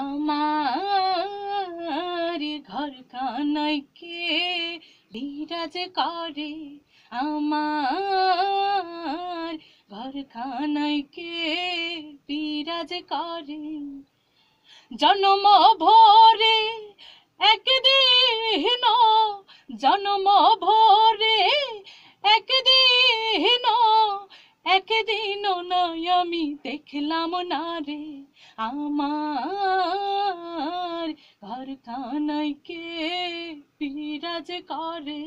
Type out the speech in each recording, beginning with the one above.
আমার ঘর কানাইকে বিরাজ করে আমার ঘর কে বিরাজ করে জন্ম ভোরে একদিন জন্ম ভরে একদিন একদিন নাই আমি দেখলাম না রে আমার ঘর খানাই কে বিরাজ করে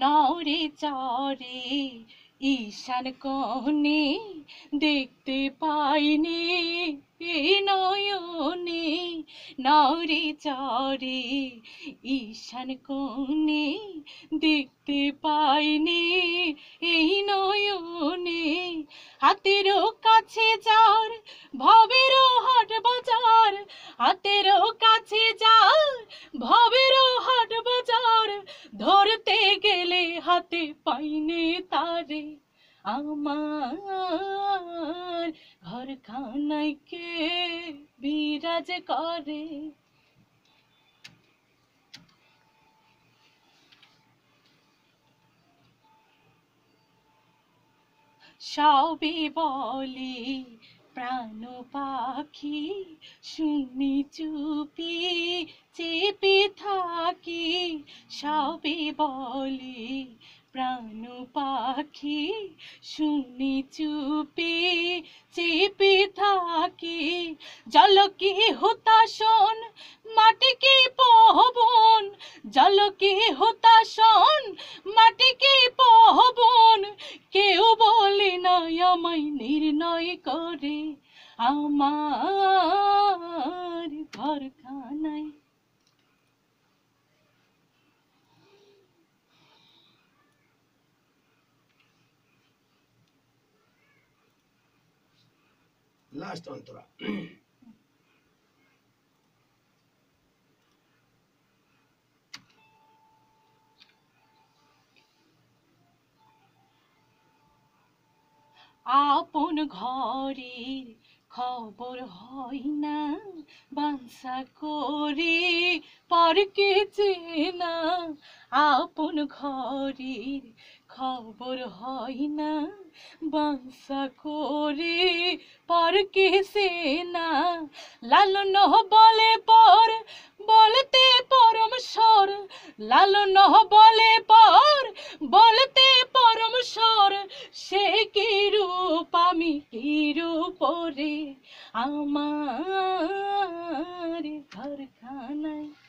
নরে চরে ঈশান কনে দেখতে পাইনি নয়নে নাওরে চরে ঈশান কোনে দেখতে পাইনি এই নয়নে হাতের কাছে যার ভবের হাট বাজার হাতের কাছে যার ভবের হাট বাজার ধরতে গেলে হাতে পাইনে তারে আমার ঘর খানায় কে বিরাজ করে সবে বলে প্রাণ পাখি শুনি চুপি চেপে থাকি সবে বলে প্রাণ পাখি শুনি চুপি চেপে থাকি জল কি হতাশন মাটি কি পহবন জল কি হতাশন মাটি কি পহবন কেউ বলে না আমায় নির্ণয় করে আমার খানায় লাস্ট অন্তরা আপন ঘরের খবর হয় না বাংসা করে পরকে চেনা আপন ঘরের খবর হয় না বাংসা করে পর কেসে না লালন বলে পর বলতে পরম স্বর লালন বলে পর বলতে পরম স্বর সে কি রূপ আমি কি রূপ রে আমার ঘরখানায়